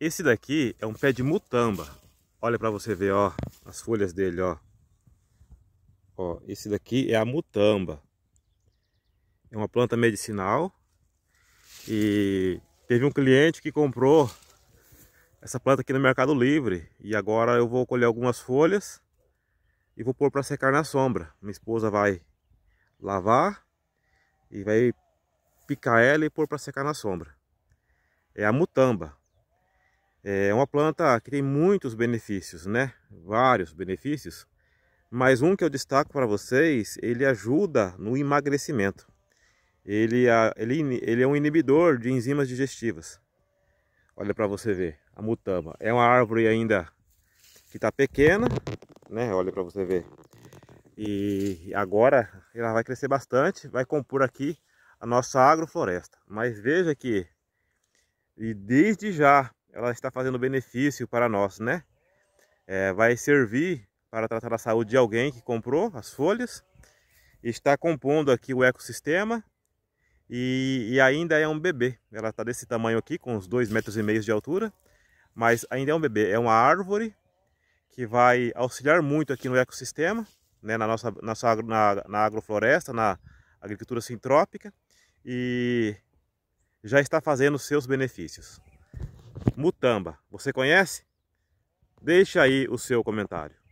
Esse daqui é um pé de mutamba. Olha para você ver, ó, as folhas dele, ó. Ó, esse daqui é a mutamba. É uma planta medicinal. E teve um cliente que comprou essa planta aqui no Mercado Livre. E agora eu vou colher algumas folhas e vou pôr para secar na sombra. Minha esposa vai lavar e vai picar ela e pôr para secar na sombra. É a mutamba. É uma planta que tem muitos benefícios, né? Vários benefícios. Mas um que eu destaco para vocês, ele ajuda no emagrecimento. Ele, ele, ele é um inibidor de enzimas digestivas. Olha para você ver, a mutamba. É uma árvore ainda que está pequena, né? Olha para você ver. E agora ela vai crescer bastante, vai compor aqui a nossa agrofloresta. Mas veja que e desde já ela está fazendo benefício para nós, né? É, vai servir para tratar a saúde de alguém que comprou as folhas, está compondo aqui o ecossistema e, e ainda é um bebê. Ela está desse tamanho aqui, com uns 2,5 metros e meio de altura, mas ainda é um bebê. É uma árvore que vai auxiliar muito aqui no ecossistema, né, na nossa, nossa na, na agrofloresta, na agricultura sintrópica e já está fazendo seus benefícios. Mutamba. Você conhece? Deixa aí o seu comentário.